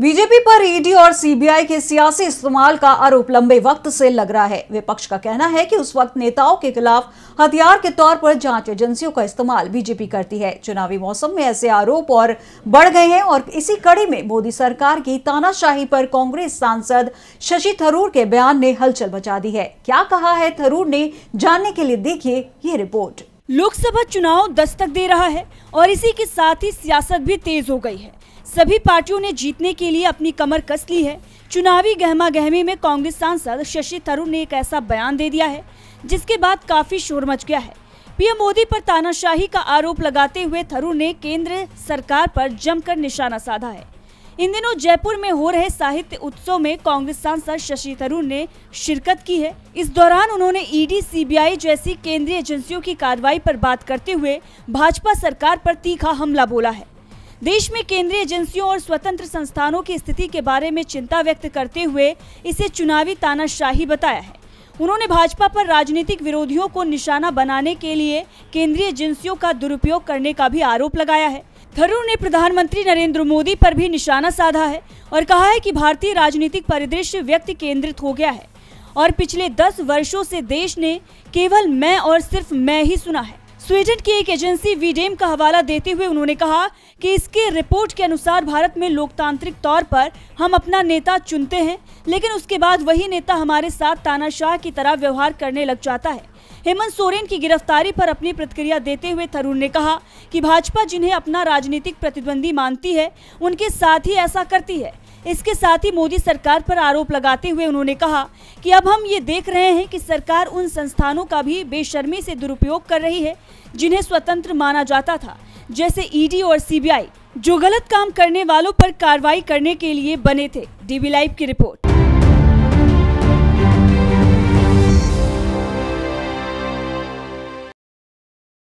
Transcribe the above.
BJP पर ED और CBI के सियासी इस्तेमाल का आरोप लंबे वक्त से लग रहा है विपक्ष का कहना है कि उस वक्त नेताओं के खिलाफ हथियार के तौर पर जांच एजेंसियों का इस्तेमाल बीजेपी करती है चुनावी मौसम में ऐसे आरोप और बढ़ गए हैं और इसी कड़ी में मोदी सरकार की तानाशाही पर कांग्रेस सांसद शशि थरूर के बयान ने हलचल बचा दी है क्या कहा है थरूर ने जानने के लिए देखिए ये रिपोर्ट लोकसभा चुनाव दस्तक दे रहा है और इसी के साथ ही सियासत भी तेज हो गई है सभी पार्टियों ने जीतने के लिए अपनी कमर कस ली है चुनावी गहमा गहमी में कांग्रेस सांसद शशि थरूर ने एक ऐसा बयान दे दिया है जिसके बाद काफी शोर मच गया है पीएम मोदी पर तानाशाही का आरोप लगाते हुए थरूर ने केंद्र सरकार पर जमकर निशाना साधा है इन दिनों जयपुर में हो रहे साहित्य उत्सव में कांग्रेस सांसद शशि थरूर ने शिरकत की है इस दौरान उन्होंने ईडी सीबीआई जैसी केंद्रीय एजेंसियों की कार्रवाई पर बात करते हुए भाजपा सरकार पर तीखा हमला बोला है देश में केंद्रीय एजेंसियों और स्वतंत्र संस्थानों की स्थिति के बारे में चिंता व्यक्त करते हुए इसे चुनावी तानाशाही बताया है उन्होंने भाजपा पर राजनीतिक विरोधियों को निशाना बनाने के लिए केंद्रीय एजेंसियों का दुरुपयोग करने का भी आरोप लगाया है थरूर ने प्रधानमंत्री नरेंद्र मोदी पर भी निशाना साधा है और कहा है कि भारतीय राजनीतिक परिदृश्य व्यक्ति केंद्रित हो गया है और पिछले दस वर्षों से देश ने केवल मैं और सिर्फ मैं ही सुना है स्वीडन की एक एजेंसी वीडेम का हवाला देते हुए उन्होंने कहा कि इसके रिपोर्ट के अनुसार भारत में लोकतांत्रिक तौर पर हम अपना नेता चुनते हैं लेकिन उसके बाद वही नेता हमारे साथ तानाशाह की तरह व्यवहार करने लग जाता है हेमंत सोरेन की गिरफ्तारी पर अपनी प्रतिक्रिया देते हुए थरूर ने कहा कि भाजपा जिन्हें अपना राजनीतिक प्रतिद्वंदी मानती है उनके साथ ही ऐसा करती है इसके साथ ही मोदी सरकार पर आरोप लगाते हुए उन्होंने कहा कि अब हम ये देख रहे हैं कि सरकार उन संस्थानों का भी बेशर्मी से दुरुपयोग कर रही है जिन्हें स्वतंत्र माना जाता था जैसे ईडी और सीबीआई जो गलत काम करने वालों पर कार्रवाई करने के लिए बने थे डीबी लाइव की रिपोर्ट